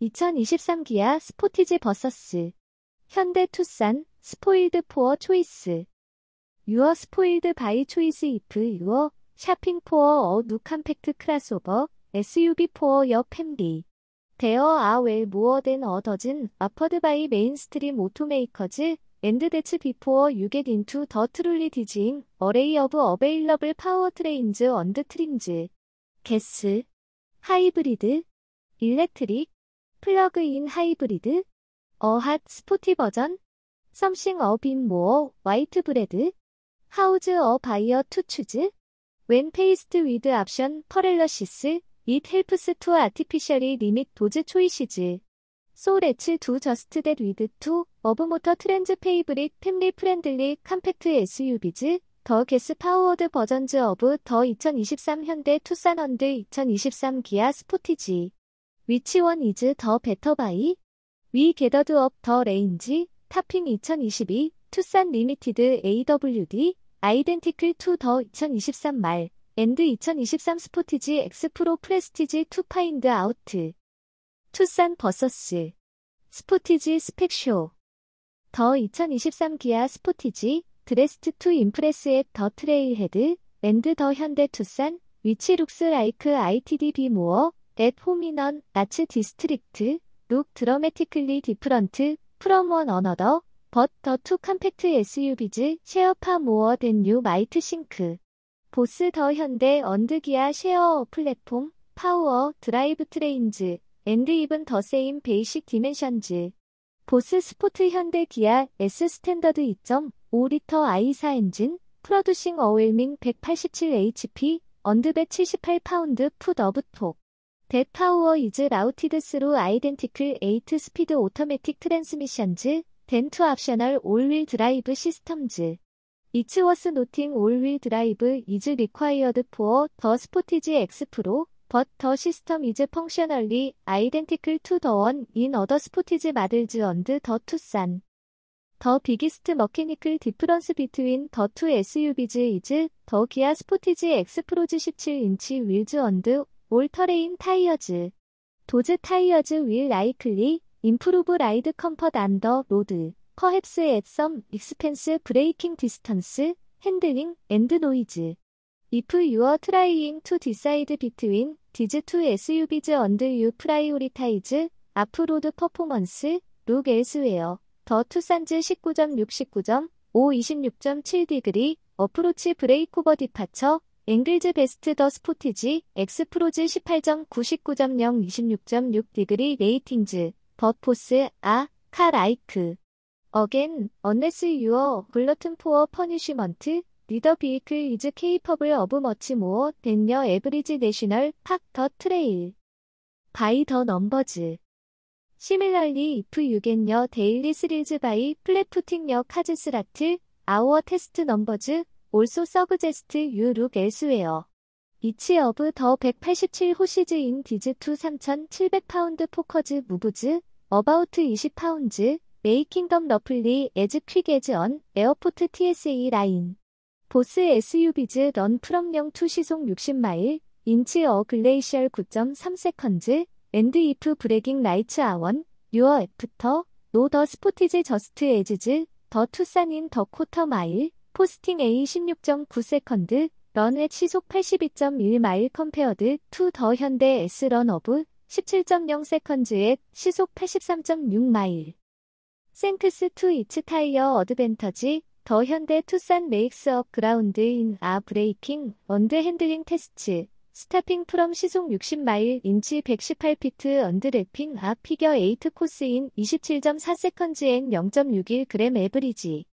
2023 기아 스포티지 버서스 현대 투싼 스포일드 포어 초이스 유어 스포일드 바이 초이스 이프 유어 샤핑 포어 어누 캄팩트크라소버 SUV 포어 여팸디 데어 아웰 모어덴 어더즌 아퍼드 바이 메인스트림 오토메이커즈 앤드 데츠 비포어 유겟 인투 더 트롤리 디지잉 어레이 어브 어베일러블 파워 트레인즈 언드 트림즈 게스 하이브리드 일렉트릭 플러그인 하이브리드, 어핫 스포티 버전, 썸싱 어빈 모어 화이트 브레드, 하우즈 어 바이어 투 추즈, 웬 페이스트 위드 옵션 퍼렐러시스, 잇 헬프스 투 아티피셜이 리밋 도즈 초이시즈. 소 레츠 두 저스트 댓 위드 투 어브모터 트렌즈 페이브릿 팸리 프렌들리 컴팩트 SUV즈 더 게스 파워드 버전즈 어브 더 2023 현대 투싼 헌드 2023 기아 스포티지 위치원 이즈 더 베터바이 위 게더드 업 더 레인지 탑핑 2022 투싼 리미티드 AWD 아이덴티클 투더 2023말 앤드 2023 스포티지 엑스프로 프레스티지 투 파인드 아우트 투싼 버서스 스포티지 스펙쇼 더 2023 기아 스포티지 드레스트 투 임프레스 엣더 트레일헤드 앤드 더 현대 투싼 위치 룩스 라이크 ITD 비 모어 at hominum arts district look dramatically different from one another but the two compact SUVs share far more than you might think. 보스 더 현대 언드기아 쉐어 플랫폼 파워 드라이브 트레인즈 앤드 이븐 더 세임 베이식 디멘션즈 보스 스포트 현대 기아 S 스탠더드 2.5리터 i4 엔진 프로듀싱 어웰밍 187HP 언드백 78파운드 풋 어브 톡 That power is routed through identical 8 speed automatic transmissions, then two optional all-wheel drive systems. Each was noting all-wheel drive is required for the Sportage X Pro, but the system is functionally identical to the one in other Sportage models under the Tucson. The biggest mechanical difference between the two SUVs is the Kia Sportage X Pro's 17-inch wheels and 올터레인 타이어즈 도즈 타이어즈 윌 라이클리 임프루브 라이드 컴퍼트 안더 로드 퍼햅스 앳썸 익스펜스 브레이킹 디스턴스 핸들링 앤드 노이즈 If you are trying to decide between these two SUVs and you prioritize off-road performance, look elsewhere. 더 투싼즈 19.69.5 26.7 디그리 어프로치 브레이코버 디파처 앵글즈 베스트 더 스포티지 엑스프로즈 18점 99.0 26.6 디그리 레이팅즈 버포스 아 카라이크 어겐 언레스 유어 블러튼 포어 퍼니쉬먼트 리더 비이클 이즈 케이퍼블 어브 머치 모어 댄녀 에브리지 내셔널 팍 더 트레일 바이 더 넘버즈 시밀럴리 이프 유겐녀 데일리 스릴즈 바이 플랫푸팅녀 카즈스라틀 아워 테스트 넘버즈 also suggest you look elsewhere. Each of the 187 horses in these two 3,700파운드 포커즈 무브즈 about 20파운즈 making them roughly as quick as on airport TSA line. 보스 SUVs run from 0 to 시속 60마일 인치 어 글레이셜 9.3세컨즈 앤드 이프 브레깅 라이츠 아원 유어 애프터 노더 스포티즈 저스트 에즈즈 더 투싼인 더 쿼터 마일 포스팅 A 16.9 세컨드, 런의 시속 82.1마일 컴페어드 투 더 현대 S 런 어브 17.0 세컨즈의 시속 83.6마일. 생크스 투 이츠 타이어 어드벤터지 더 현대 투싼 메이크스 업 그라운드 인 아 브레이킹 언드 핸들링 테스트 스타핑 프롬 시속 60마일 인치 118피트 언드 랩핑 아 피겨 에이트 코스인 27.4세컨즈 엔0 6 1그램 에브리지